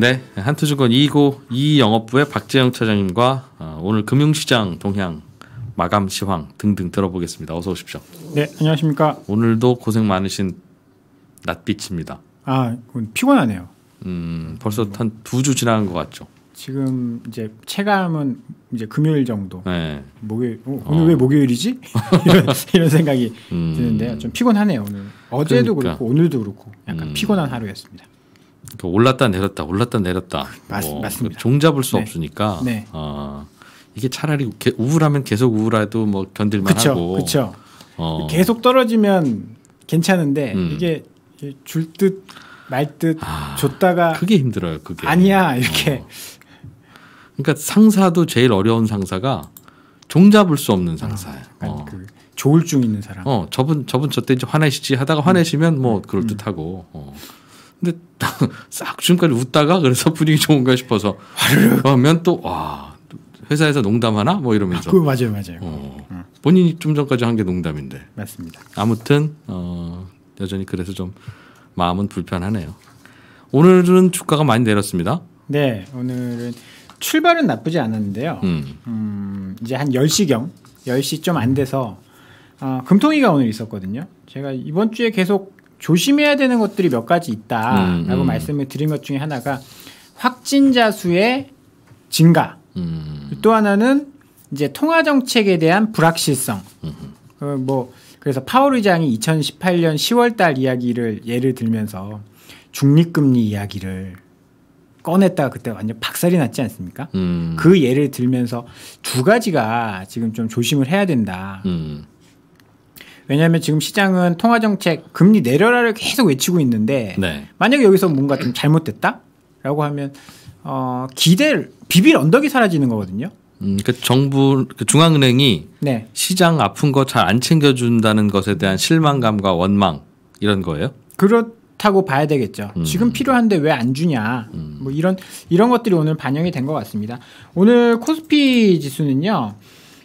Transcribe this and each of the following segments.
네, 한투증권 2고 2영업부의 박재영 차장님과 어, 오늘 금융시장 동향, 마감 시황 등등 들어보겠습니다. 어서 오십시오. 네, 안녕하십니까. 오늘도 고생 많으신 낯빛입니다. 아, 피곤하네요. 음, 벌써 한 두 주 지난 것 같죠. 지금 이제 체감은 이제 금요일 정도. 네. 목요일 어, 어. 오늘 어. 왜 목요일이지? 이런, 이런 생각이 음. 드는데요. 좀 피곤하네요 오늘. 어제도 그러니까. 그렇고 오늘도 그렇고 약간 음. 피곤한 하루였습니다. 그 올랐다 내렸다 올랐다 내렸다 맞, 뭐 맞습니다. 종 잡을 수 네. 없으니까 네. 어, 이게 차라리 우울하면 계속 우울해도 뭐 견딜만 하고 그쵸. 어. 계속 떨어지면 괜찮은데 음. 이게 줄 듯 말듯 아, 줬다가 그게 힘들어요 그게 아니야 이렇게 어. 그러니까 상사도 제일 어려운 상사가 종 잡을 수 없는 상사예요. 아, 어, 그 조울증 있는 사람. 어, 저분 저분 저때 이제 화내시지 하다가 화내시면 뭐 음. 뭐 그럴 음. 듯하고. 음. 근데 딱싹 지금까지 웃다가 그래서 분위기 좋은가 싶어서 화르 하면 또와 회사에서 농담하나 뭐 이러면서 그 맞아요 맞아요 어, 본인이 좀 전까지 한 게 농담인데 맞습니다 아무튼 어, 여전히 그래서 좀 마음은 불편하네요 오늘은 주가가 많이 내렸습니다 네 오늘은 출발은 나쁘지 않았는데요 음. 음 이제 한 10시경 10시 좀 안 돼서 아, 금통위가 오늘 있었거든요 제가 이번 주에 계속 조심해야 되는 것들이 몇 가지 있다라고 음, 음, 말씀을 드린 것 중에 하나가 확진자 수의 증가. 음. 또 하나는 이제 통화 정책에 대한 불확실성. 어, 뭐 그래서 파월 의장이 2018년 10월달 이야기를 예를 들면서 중립금리 이야기를 꺼냈다가 그때 완전 박살이 났지 않습니까? 음. 그 예를 들면서 두 가지가 지금 좀 조심을 해야 된다. 음. 왜냐하면 지금 시장은 통화정책 금리 내려라를 계속 외치고 있는데 네. 만약에 여기서 뭔가 좀 잘못됐다라고 하면 어, 기대를 비빌 언덕이 사라지는 거거든요. 음, 그니까 정부 그 중앙은행이 네. 시장 아픈 거 잘 안 챙겨준다는 것에 대한 실망감과 원망 이런 거예요? 그렇다고 봐야 되겠죠. 음. 지금 필요한데 왜 안 주냐? 음. 뭐 이런 이런 것들이 오늘 반영이 된 것 같습니다. 오늘 코스피 지수는요.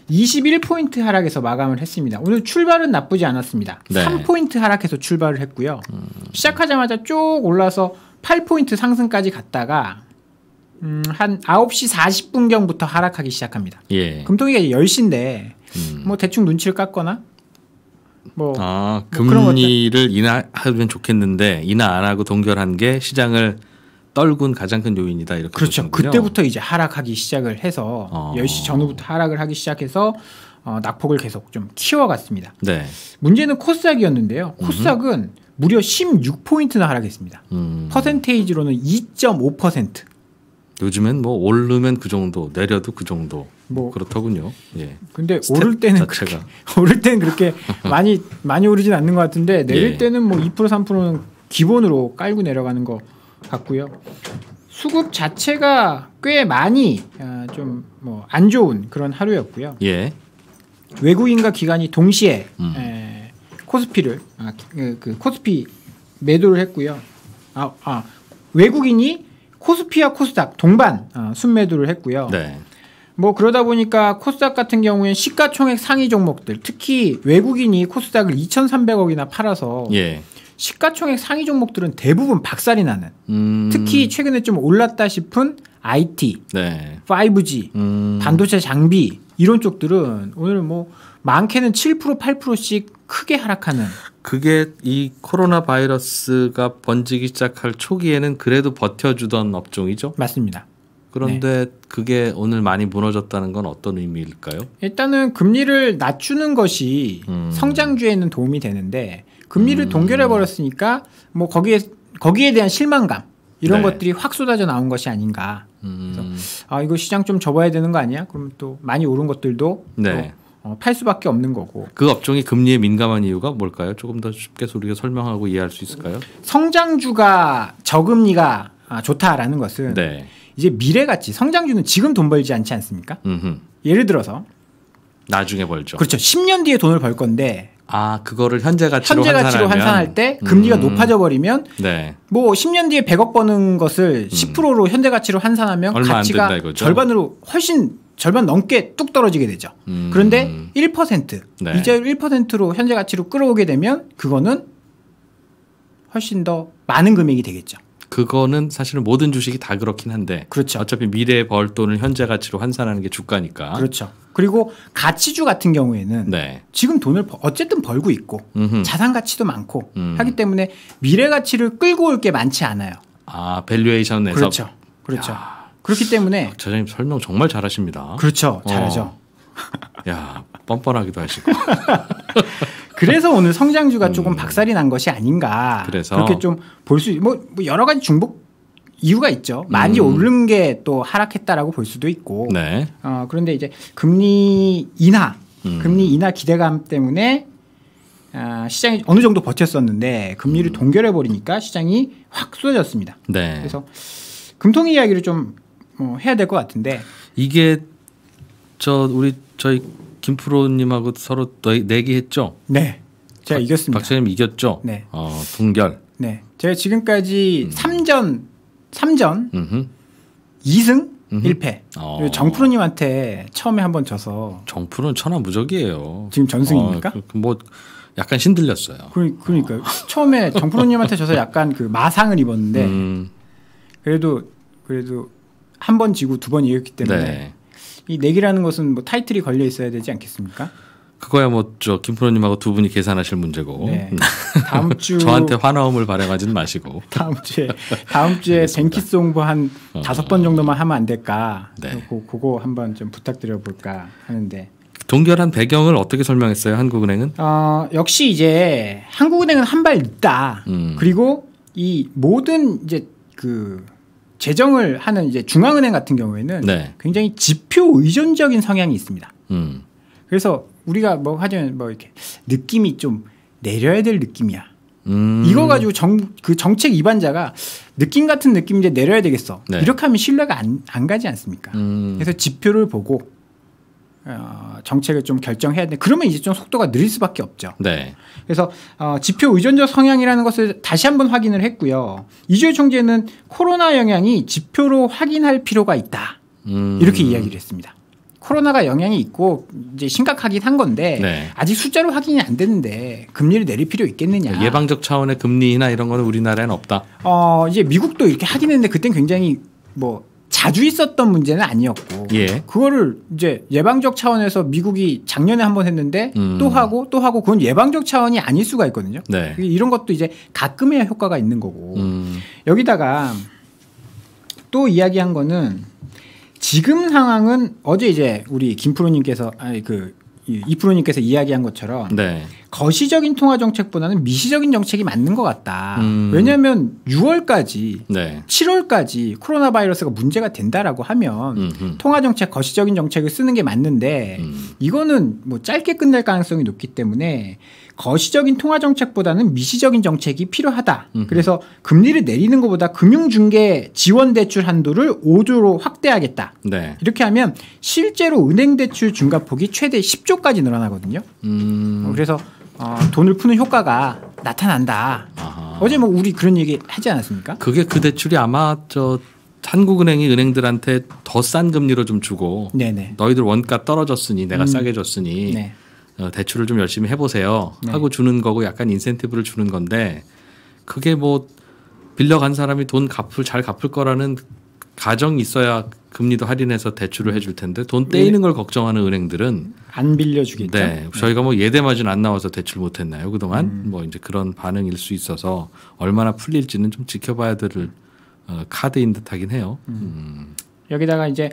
21포인트 하락에서 마감을 했습니다. 오늘 출발은 나쁘지 않았습니다. 네. 3포인트 하락해서 출발을 했고요. 음. 시작하자마자 쭉 올라서 8포인트 상승까지 갔다가 음, 한 9시 40분경부터 하락하기 시작합니다. 예. 금통위가이제 10시인데 음. 뭐 대충 눈치를 깠거나 뭐, 아, 뭐 금리를 인하하면 좋겠는데 인하 안 하고 동결한 게 시장을 떨군 가장 큰 요인이다 이렇게 그렇죠. 보시군요 그때부터 이제 하락하기 시작을 해서 어. 10시 전후부터 하락을 하기 시작해서 어, 낙폭을 계속 좀 키워갔습니다. 네. 문제는 코스닥이었는데요. 코스닥은 음흠. 무려 16포인트나 하락했습니다. 음. 퍼센테이지로는 2.5%. 요즘엔 뭐 오르면 그 정도, 내려도 그 정도. 뭐 그렇더군요. 예. 근데 오를 때는 자체가. 그렇게, 오를 때는 그렇게 많이 많이 오르진 않는 것 같은데 내릴 예. 때는 뭐2% 3%는 기본으로 깔고 내려가는 거 같고요. 수급 자체가 꽤 많이 어, 좀뭐 안 좋은 그런 하루였고요. 예. 외국인과 기관이 동시에 음. 에, 코스피를 아, 그, 그, 코스피 매도를 했고요. 아, 아 외국인이 코스피와 코스닥 동반 어, 순매도를 했고요. 네. 뭐 그러다 보니까 코스닥 같은 경우에는 시가총액 상위 종목들 특히 외국인이 코스닥을 2,300억이나 팔아서 예. 시가총액 상위 종목들은 대부분 박살이 나는 음. 특히 최근에 좀 올랐다 싶은 IT, 네. 5G, 음. 반도체 장비 이런 쪽들은 오늘 뭐 많게는 7% 8%씩 크게 하락하는 그게 이 코로나 바이러스가 번지기 시작할 초기에는 그래도 버텨주던 업종이죠. 맞습니다. 그런데 네. 그게 오늘 많이 무너졌다는 건 어떤 의미일까요? 일단은 금리를 낮추는 것이 음. 성장주에는 도움이 되는데 금리를 음. 동결해 버렸으니까 뭐 거기에 거기에 대한 실망감 이런 네. 것들이 확 쏟아져 나온 것이 아닌가. 음. 그래서 아 이거 시장 좀 접어야 되는 거 아니야? 그러면또 많이 오른 것들도 네. 어, 팔 수밖에 없는 거고. 그 업종이 금리에 민감한 이유가 뭘까요? 조금 더 쉽게 우리가 설명하고 이해할 수 있을까요? 성장주가 저금리가 아, 좋다라는 것은 네. 이제 미래 가치 성장주는 지금 돈 벌지 않지 않습니까? 음흠. 예를 들어서 나중에 벌죠. 그렇죠. 10년 뒤에 돈을 벌 건데 아 그거를 현재 가치로 현재 가치로 환산할 때 음. 금리가 음. 높아져 버리면 네. 뭐 10년 뒤에 100억 버는 것을 10%로 음. 현재 가치로 환산하면 가치가 절반으로 훨씬 절반 넘게 뚝 떨어지게 되죠. 음. 그런데 1% 네. 이자율 1%로 현재 가치로 끌어오게 되면 그거는 훨씬 더 많은 금액이 되겠죠. 그거는 사실은 모든 주식이 다 그렇긴 한데 그렇죠. 어차피 미래에 벌 돈을 현재 가치로 환산하는 게 주가니까. 그렇죠. 그리고 가치주 같은 경우에는 네. 지금 돈을 어쨌든 벌고 있고 자산 가치도 많고 음. 하기 때문에 미래 가치를 끌고 올 게 많지 않아요. 아, 밸류에이션에서 그렇죠. 그렇죠. 야. 그렇기 때문에 저장님 아, 설명 정말 잘하십니다. 그렇죠. 어. 잘하죠. 어. 야, 뻔뻔하기도 하시고. 그래서 오늘 성장주가 음. 조금 박살이 난 것이 아닌가. 그래서 그렇게 좀 볼수 뭐, 뭐 여러 가지 중복 이유가 있죠. 많이 음. 오른 게 또 하락했다라고 볼 수도 있고. 네. 어, 그런데 이제 금리 인하, 음. 금리 인하 기대감 때문에 어, 시장이 어느 정도 버텼었는데 금리를 음. 동결해 버리니까 시장이 확 쏟아졌습니다. 네. 그래서 금통 이야기를 좀뭐 해야 될 것 같은데 이게 저 우리 저희 김프로님하고 서로 네, 내기했죠. 네, 제가 박, 이겼습니다. 박철님 이겼죠. 네, 어, 분결. 네, 제가 지금까지 음. 3전 3전 음흠. 2승 음흠. 1패. 어. 정프로님한테 처음에 한번 져서 정프로는 천하무적이에요. 지금 전승입니까? 어, 그, 그 뭐 약간 신들렸어요. 그러, 그러니까 어. 처음에 정프로님한테 져서 약간 그 마상을 입었는데 음. 그래도 그래도 한 번 지고 두 번 이겼기 때문에 네. 이 내기라는 것은 뭐 타이틀이 걸려 있어야 되지 않겠습니까? 그거야 뭐 저 김프로님하고 두 분이 계산하실 문제고 네. 음. 다음 주 저한테 화나움을 발휘하진 마시고 다음 주에 다음 주에 젠키송부 한 어. 다섯 번 정도만 하면 안 될까? 네. 그, 그거 한번 좀 부탁드려 볼까 하는데 동결한 배경을 어떻게 설명했어요? 한국은행은? 어, 역시 이제 한국은행은 한발 있다. 음. 그리고 이 모든 이제 그 재정을 하는 이제 중앙은행 같은 경우에는 네. 굉장히 지표 의존적인 성향이 있습니다. 음. 그래서 우리가 뭐 하자면 뭐 이렇게 느낌이 좀 내려야 될 느낌이야. 음. 이거 가지고 정, 그 정책 입안자가 느낌 같은 느낌 이제 내려야 되겠어. 네. 이렇게 하면 신뢰가 안, 안 가지 않습니까? 음. 그래서 지표를 보고 어, 정책을 좀 결정해야 되는데 그러면 이제 좀 속도가 느릴 수밖에 없죠. 네. 그래서 어, 지표 의존적 성향이라는 것을 다시 한번 확인을 했고요. 이주일 총재는 코로나 영향이 지표로 확인할 필요가 있다. 음. 이렇게 이야기를 했습니다. 코로나가 영향이 있고 이제 심각하긴 한 건데 네. 아직 숫자로 확인이 안됐는데 금리를 내릴 필요 있겠느냐? 그러니까 예방적 차원의 금리나 이런 거는 우리나라에는 없다. 어 이제 미국도 이렇게 하긴 했는데 그땐 굉장히 뭐 자주 있었던 문제는 아니었고 예. 그거를 이제 예방적 차원에서 미국이 작년에 한 번 했는데 음. 또 하고 또 하고 그건 예방적 차원이 아닐 수가 있거든요. 네. 이런 것도 이제 가끔의 효과가 있는 거고 음. 여기다가 또 이야기한 거는 지금 상황은 어제 이제 우리 김프로님께서 아니 그 이프로님께서 이야기한 것처럼 네. 거시적인 통화 정책보다는 미시적인 정책이 맞는 것 같다. 음. 왜냐하면 6월까지, 네. 7월까지 코로나 바이러스가 문제가 된다라고 하면 음흠. 통화 정책 거시적인 정책을 쓰는 게 맞는데 음. 이거는 뭐 짧게 끝낼 가능성이 높기 때문에 거시적인 통화 정책보다는 미시적인 정책이 필요하다. 음흠. 그래서 금리를 내리는 것보다 금융중개 지원 대출 한도를 5조로 확대하겠다. 네. 이렇게 하면 실제로 은행 대출 중과폭이 최대 10조까지 늘어나거든요. 음... 그래서 어, 돈을 푸는 효과가 나타난다. 아하. 어제 뭐 우리 그런 얘기 하지 않았습니까? 그게 그 대출이 아마 저 한국은행이 은행들한테 더 싼 금리로 좀 주고 네네. 너희들 원가 떨어졌으니 내가 음. 싸게 줬으니 네. 어, 대출을 좀 열심히 해보세요 네. 하고 주는 거고 약간 인센티브를 주는 건데 그게 뭐 빌려간 사람이 돈 갚을 잘 갚을 거라는 가정이 있어야 금리도 할인해서 대출을 해줄 텐데 돈 예. 떼이는 걸 걱정하는 은행들은 안 빌려주겠죠. 네, 저희가 뭐 예대 마진 안 나와서 대출 못했나요 그동안 음. 뭐 이제 그런 반응일 수 있어서 얼마나 풀릴지는 좀 지켜봐야 될 어, 카드인 듯하긴 해요. 음. 음. 여기다가 이제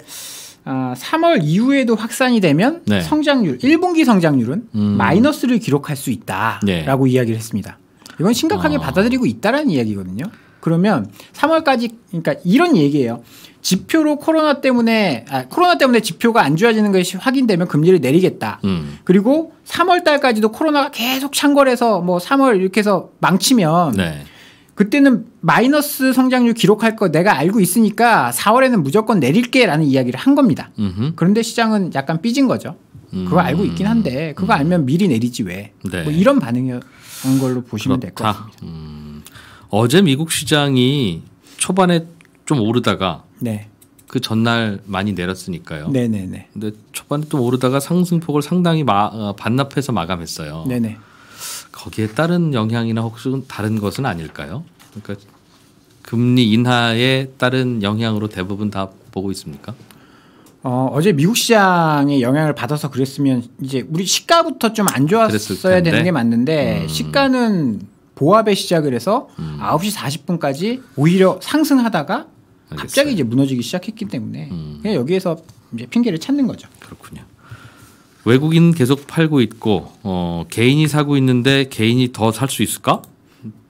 아, 3월 이후에도 확산이 되면 네. 성장률 1분기 성장률은 음. 마이너스를 기록할 수 네. 있다라고 네. 이야기를 했습니다. 이건 심각하게 어. 받아들이고 있다라는 이야기거든요. 그러면 3월까지 그러니까 이런 얘기예요. 지표로 코로나 때문에 아, 코로나 때문에 지표가 안 좋아지는 것이 확인되면 금리를 내리겠다. 음. 그리고 3월 달까지도 코로나가 계속 창궐해서 뭐 3월 이렇게 해서 망치면 네. 그때는 마이너스 성장률 기록할 거 내가 알고 있으니까 4월에는 무조건 내릴게라는 이야기를 한 겁니다. 음흠. 그런데 시장은 약간 삐진 거죠. 그거 음. 알고 있긴 한데 그거 음. 알면 미리 내리지 왜? 네. 뭐 이런 반응이온 었 걸로 보시면 될 것 같습니다. 음. 어제 미국 시장이 초반에 좀 오르다가 네. 그 전날 많이 내렸으니까요. 네네네. 근데 초반에 또 오르다가 상승폭을 상당히 마, 어, 반납해서 마감했어요. 네네. 거기에 따른 영향이나 혹은 다른 것은 아닐까요? 그러니까 금리 인하에 따른 영향으로 대부분 다 보고 있습니까? 어, 어제 미국 시장의 영향을 받아서 그랬으면 이제 우리 시가부터 좀 안 좋았어야 되는 게 맞는데 음. 시가는 보합에 시작을 해서 음. 9시 40분까지 오히려 상승하다가 알겠어요. 갑자기 이제 무너지기 시작했기 때문에 음. 그냥 여기에서 이제 핑계를 찾는 거죠. 그렇군요. 외국인 계속 팔고 있고 어, 개인이 사고 있는데 개인이 더 살 수 있을까?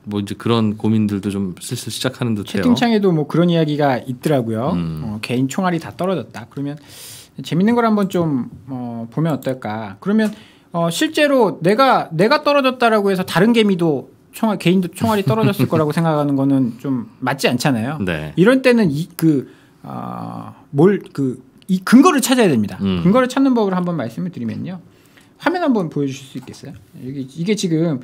뭐 이제 그런 고민들도 좀 슬슬 시작하는 듯해요. 채팅창에도 뭐 그런 이야기가 있더라고요. 음. 어, 개인 총알이 다 떨어졌다. 그러면 재밌는 걸 한번 좀 어, 보면 어떨까? 그러면 어, 실제로 내가 내가 떨어졌다라고 해서 다른 개미도 총알 개인도 총알이 떨어졌을 거라고 생각하는 거는 좀 맞지 않잖아요. 네. 이런 때는 이그뭘그 어, 그이 근거를 찾아야 됩니다. 음. 근거를 찾는 법을 한번 말씀을 드리면요. 화면 한번 보여주실 수 있겠어요? 여기 이게 지금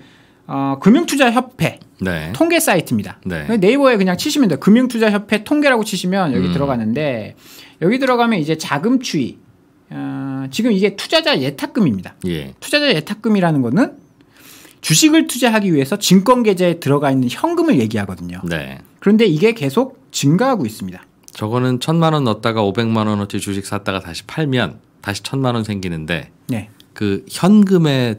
어, 금융투자협회 네. 통계 사이트입니다. 네. 그 이버에 그냥 치시면 돼요. 금융투자협회 통계라고 치시면 여기 음. 들어가는데 여기 들어가면 이제 자금 추이. 어, 지금 이게 투자자 예탁금입니다. 예. 투자자 예탁금이라는 거는 주식을 투자하기 위해서 증권 계좌에 들어가 있는 현금을 얘기하거든요. 네. 그런데 이게 계속 증가하고 있습니다. 저거는 천만 원 넣었다가 오백만 원어치 주식 샀다가 다시 팔면 다시 천만 원 생기는데 네. 그 현금의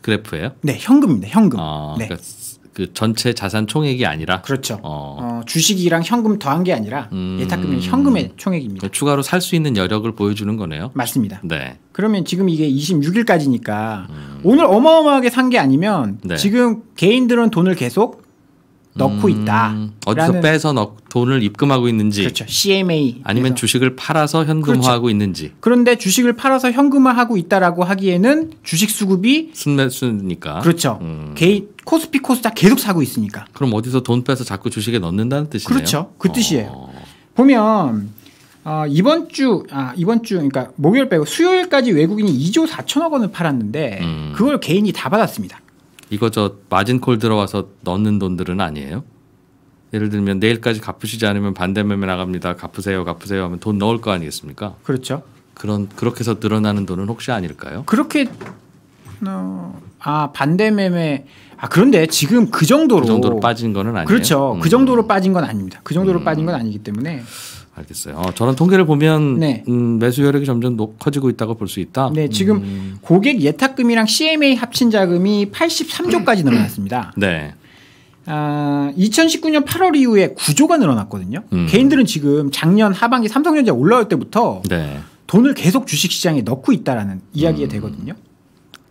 그래프예요? 네, 현금입니다. 현금. 어, 네. 그러니까 그 전체 자산 총액이 아니라 그렇죠. 어. 어 주식이랑 현금 더한 게 아니라 음... 예탁금이 현금의 총액입니다. 그러니까 추가로 살 수 있는 여력을 보여주는 거네요. 맞습니다. 네. 그러면 지금 이게 26일까지니까 음... 오늘 어마어마하게 산 게 아니면 네. 지금 개인들은 돈을 계속 넣고 있다. 음, 어디서 빼서 넣, 돈을 입금하고 있는지. 그렇죠. CMA. 아니면 주식을 팔아서 현금화하고 그렇죠. 있는지. 그런데 주식을 팔아서 현금화하고 있다라고 하기에는 주식 수급이 순매수니까. 그렇죠. 음. 개인 코스피 코스닥 계속 사고 있으니까. 그럼 어디서 돈 빼서 자꾸 주식에 넣는다는 뜻이네요. 그렇죠. 그 어. 뜻이에요. 어. 보면 어, 이번 주, 아, 이번 주, 그러니까 목요일 빼고 수요일까지 외국인이 2조 4천억 원을 팔았는데 음. 그걸 개인이 다 받았습니다. 이거 저 마진콜 들어와서 넣는 돈들은 아니에요? 예를 들면 내일까지 갚으시지 않으면 반대매매 나갑니다. 갚으세요, 갚으세요 하면 돈 넣을 거 아니겠습니까? 그렇죠. 그런 그렇게 해서 늘어나는 돈은 혹시 아닐까요? 그렇게 어, 아 반대매매 아 그런데 지금 그 정도로 그 정도로 빠진 거는 아니에요. 그렇죠. 그 음. 그 정도로 빠진 건 아닙니다. 그 정도로 음. 빠진 건 아니기 때문에 알겠어요. 어, 저런 통계를 보면 네. 음, 매수 여력이 점점 커지고 있다고 볼 수 있다. 네, 지금 음. 고객 예탁금이랑 CMA 합친 자금이 83조까지 음. 늘어났습니다. 음. 네. 아, 2019년 8월 이후에 9조가 늘어났거든요. 음. 개인들은 지금 작년 하반기 삼성전자 올라올 때부터 네. 돈을 계속 주식시장에 넣고 있다라는 이야기가 음. 되거든요.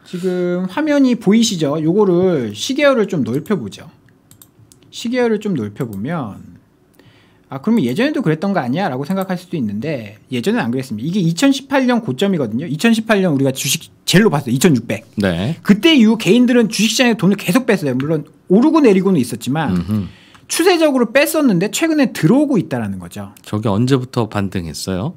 지금 화면이 보이시죠? 요거를 시계열을 좀 넓혀보죠. 시계열을 좀 넓혀보면 아, 그러면 예전에도 그랬던 거 아니야? 라고 생각할 수도 있는데, 예전엔 안 그랬습니다. 이게 2018년 고점이거든요. 2018년 우리가 주식 제일 로봤어요 2600. 네. 그때 이후 개인들은 주식시장에 돈을 계속 뺐어요. 물론 오르고 내리고는 있었지만, 음흠. 추세적으로 뺐었는데 최근에 들어오고 있다라는 거죠. 저게 언제부터 반등했어요?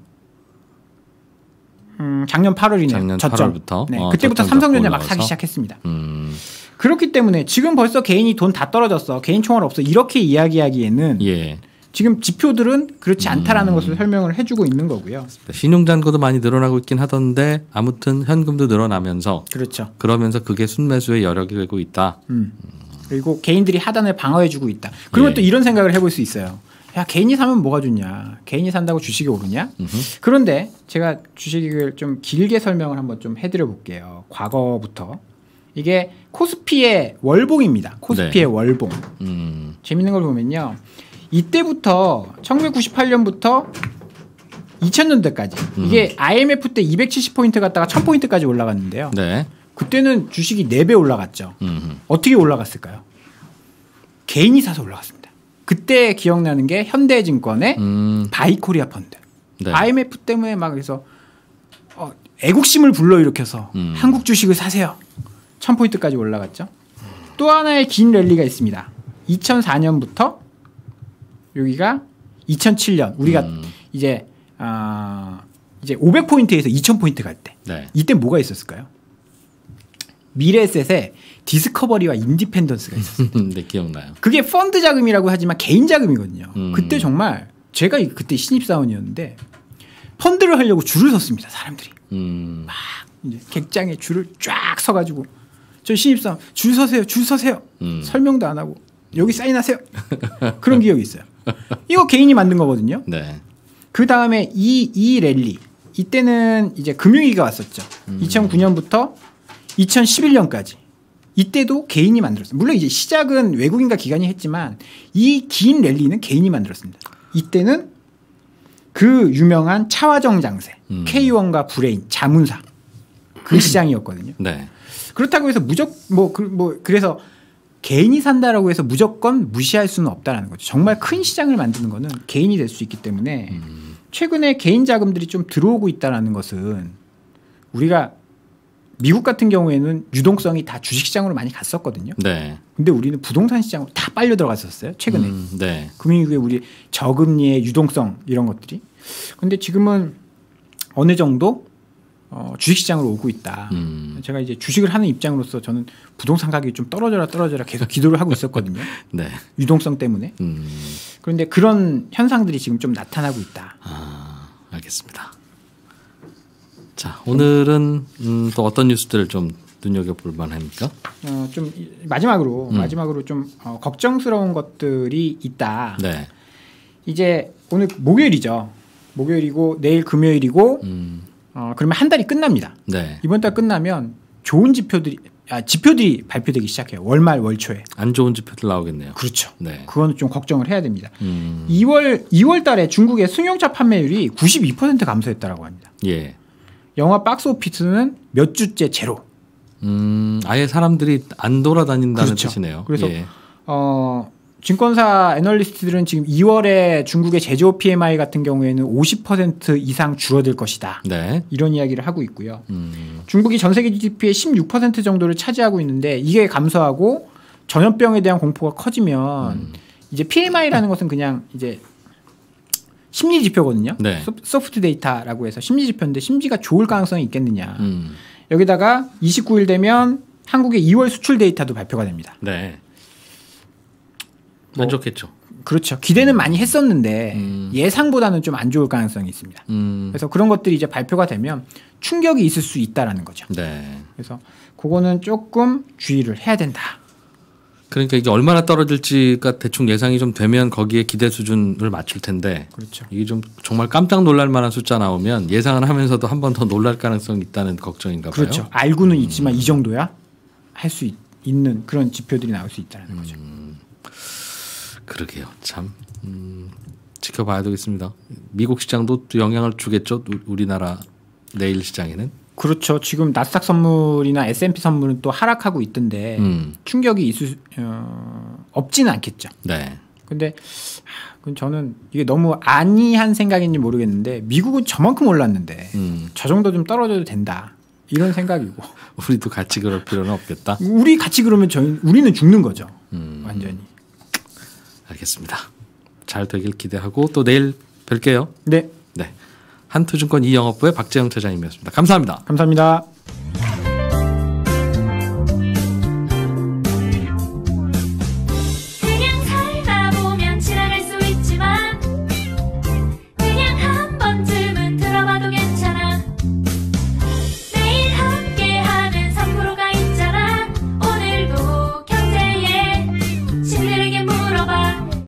음, 작년 8월이네요. 작년 저점. 8월부터. 네, 어, 그때부터 삼성전자 막 사기 시작했습니다. 음. 그렇기 때문에 지금 벌써 개인이 돈 다 떨어졌어. 개인 총알 없어. 이렇게 이야기하기에는 예. 지금 지표들은 그렇지 음. 않다라는 음. 것을 설명을 해주고 있는 거고요. 네, 신용잔고도 많이 늘어나고 있긴 하던데 아무튼 현금도 늘어나면서 그렇죠. 그러면서 그게 순매수의 여력이 되고 있다. 음. 음. 그리고 개인들이 하단을 방어해주고 있다. 그러면 예. 또 이런 생각을 해볼 수 있어요. 야 개인이 사면 뭐가 좋냐? 개인이 산다고 주식이 오르냐? 음흠. 그런데 제가 주식을 좀 길게 설명을 한번 좀 해드려 볼게요. 과거부터 이게 코스피의 월봉입니다. 코스피의 네. 월봉. 음. 재밌는 걸 보면요. 이때부터 1998년부터 2000년대까지 음. 이게 IMF 때 270포인트 갔다가 1000포인트까지 올라갔는데요. 네. 그때는 주식이 4배 올라갔죠. 음흠. 어떻게 올라갔을까요? 개인이 사서 올라갔습니다. 그때 기억나는 게 현대증권의 음. 바이코리아 펀드. 네. IMF 때문에 막 그래서 어, 애국심을 불러일으켜서 음. 한국 주식을 사세요. 1000포인트까지 올라갔죠. 또 하나의 긴 랠리가 있습니다. 2004년부터 여기가 2007년 우리가 음. 이제 아 이제 500포인트에서 2000포인트 갈 때. 네. 이때 뭐가 있었을까요? 미래셋에 디스커버리와 인디펜던스가 있었어요. 네, 기억나요. 그게 펀드 자금이라고 하지만 개인 자금이거든요. 음. 그때 정말 제가 그때 신입사원이었는데 펀드를 하려고 줄을 섰습니다. 사람들이. 음. 막 이제 객장에 줄을 쫙 서가지고 저 신입사원 줄 서세요. 줄 서세요. 음. 설명도 안 하고 여기 사인하세요. 그런 기억이 있어요. 이거 개인이 만든 거거든요. 네. 그 다음에 이 이 랠리 이때는 이제 금융위기가 왔었죠. 음. 2009년부터 2011년까지 이때도 개인이 만들었어요. 물론 이제 시작은 외국인과 기관이 했지만 이 긴 랠리는 개인이 만들었습니다. 이때는 그 유명한 차화정 장세, 음. K1과 브레인 자문사 그 시장이었거든요. 네. 그렇다고 해서 무적 뭐뭐 그, 뭐, 그래서 개인이 산다라고 해서 무조건 무시할 수는 없다라는 거죠. 정말 큰 시장을 만드는 거는 개인이 될 수 있기 때문에 음. 최근에 개인 자금들이 좀 들어오고 있다라는 것은 우리가 미국 같은 경우에는 유동성이 다 주식시장으로 많이 갔었거든요. 네. 근데 우리는 부동산 시장으로 다 빨려 들어갔었어요. 최근에. 음, 네. 금융위기에 우리 저금리의 유동성 이런 것들이. 근데 지금은 어느 정도 어, 주식시장으로 오고 있다. 음. 제가 이제 주식을 하는 입장으로서 저는 부동산 가격이 좀 떨어져라 떨어져라 계속 기도를 하고 있었거든요. 네. 유동성 때문에. 음. 그런데 그런 현상들이 지금 좀 나타나고 있다. 아, 알겠습니다. 자, 오늘은 음, 또 어떤 뉴스들을 좀 눈여겨볼 만합니까? 어, 좀 마지막으로 음. 마지막으로 좀 어, 걱정스러운 것들이 있다. 네. 이제 오늘 목요일이죠. 목요일이고 내일 금요일이고 음. 어, 그러면 한 달이 끝납니다. 네. 이번 달 끝나면 좋은 지표들이 아, 지표들이 발표되기 시작해요. 월말 월초에. 안 좋은 지표들 나오겠네요. 그렇죠. 네. 그건 좀 걱정을 해야 됩니다. 음. 2월 2월 달에 중국의 승용차 판매율이 92% 감소했다라고 합니다. 예. 영화 박스 오피스는 몇 주째 제로. 음, 아예 사람들이 안 돌아다닌다는 그렇죠. 뜻이네요. 그래서 예. 어 증권사 애널리스트들은 지금 2월에 중국의 제조 PMI 같은 경우에는 50% 이상 줄어들 것이다. 네. 이런 이야기를 하고 있고요. 음. 중국이 전 세계 GDP의 16% 정도를 차지하고 있는데 이게 감소하고 전염병에 대한 공포가 커지면 음. 이제 PMI라는 것은 그냥 이제 심리 지표거든요. 네. 소프트 데이터라고 해서 심리 지표인데 심지가 좋을 가능성이 있겠느냐. 음. 여기다가 29일 되면 한국의 2월 수출 데이터도 발표가 됩니다. 네. 뭐안 좋겠죠. 그렇죠. 기대는 음. 많이 했었는데 음. 예상보다는 좀 안 좋을 가능성이 있습니다. 음. 그래서 그런 것들이 이제 발표가 되면 충격이 있을 수 있다라는 거죠. 네. 그래서 그거는 조금 주의를 해야 된다. 그러니까 이게 얼마나 떨어질지가 대충 예상이 좀 되면 거기에 기대 수준을 맞출 텐데. 그렇죠. 이게 좀 정말 깜짝 놀랄 만한 숫자 나오면 예상을 하면서도 한 번 더 놀랄 가능성이 있다는 걱정인가 봐요. 그렇죠. 알고는 음. 있지만 이 정도야 할 수 있는 그런 지표들이 나올 수 있다는 거죠. 음. 그러게요. 참 음, 지켜봐야 되겠습니다. 미국 시장도 또 영향을 주겠죠. 우리나라 내일 시장에는. 그렇죠. 지금 나스닥 선물이나 S&P 선물은 또 하락하고 있던데 음. 충격이 있을 어, 없지는 않겠죠. 네. 근데 저는 이게 너무 안이한 생각인지 모르겠는데 미국은 저만큼 올랐는데 음. 저 정도 좀 떨어져도 된다. 이런 생각이고 우리도 같이 그럴 필요는 없겠다. 우리 같이 그러면 저희 우리는 죽는 거죠. 음. 완전히. 알겠습니다. 잘 되길 기대하고 또 내일 뵐게요. 네. 네. 한투증권 이영업부의 박재영 차장님이었습니다. 감사합니다. 감사합니다.